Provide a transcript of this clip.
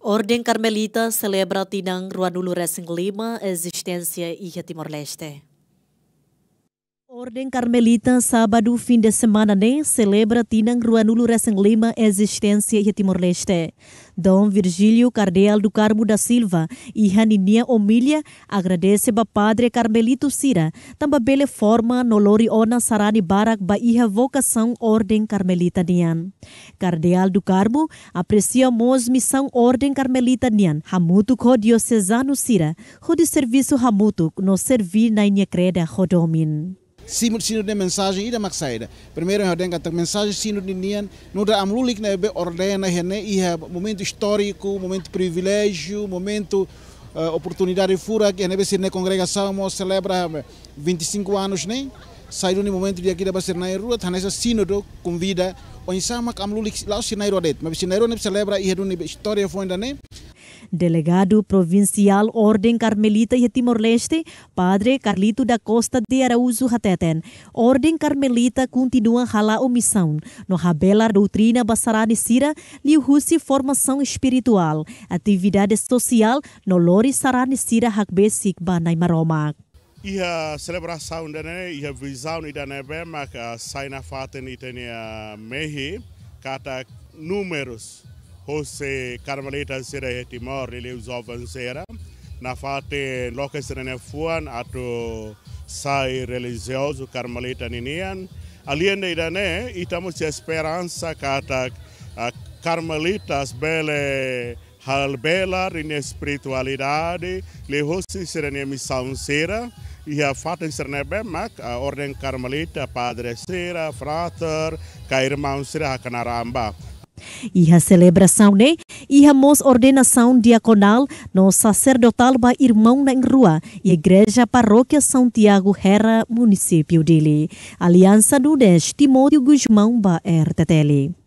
Ordem Carmelita celebra Tinang Ruanulu Racing Lima existência e Timor-Leste. Ordem Carmelita, sábado, fim de semana, né, celebra Tinang Ruanulu Recem Lima, existência e Timor-Leste. Dom Virgílio Cardeal do Carmo da Silva e Haninia Omilha agradece a Padre Carmelito Sira Também bela forma no Lori Ona Sarani Barak Iha vocação Ordem Carmelita Nian. Cardeal do Carmo aprecia mos missão Ordem Carmelita Nian, Hamutu co diocesano ho de serviço Hamutu no servir na Inha Creda Rodomin simut sinut ne mensagem ida maksaida primeiro eu denga tak mensagem sinut ni nian no da amlulik ne be ordena hene iha momento histórico momento privilégio momento uh, oportunidade fura que nebe sirne congregação mo celebra 25 eh, anos nem sai do momento de aqui da basir na rua tanesa sínodo convida onde sama kamlulik lá sinairo det mas sinairo ne celebra iha do história foi ainda nem Delegado Provincial Ordem Carmelita de Timor-Leste, Padre Carlito da Costa de Araújo Hateten. Ordem Carmelita continua a rala omissão no rabela doutrina de Sira, liuhusi formação espiritual, atividade social no Lori Sarani Sira Hakbe Sikba E Ia celebração da né, ia visão da né, bem, mas sai na faten e tem a mehi, cata números Jose Carmelita Sire Timor Liliuzovan Sera na fate loke sirene fuan atu sai religioso Carmelita ninian aliende idane itamos esperanza kata uh, Carmelitas bele halbela rine espiritualidade le hosi misaunsira, ia Sera e bemak a karmelita, Padre Sera Frater ka irmão Sera kanaramba e a celebração né? e a mos ordenação diaconal no sacerdotal ba irmão na rua e igreja paróquia São Tiago Herra, município dele. Aliança do 10 Timóteo Guzmão ba RTTL.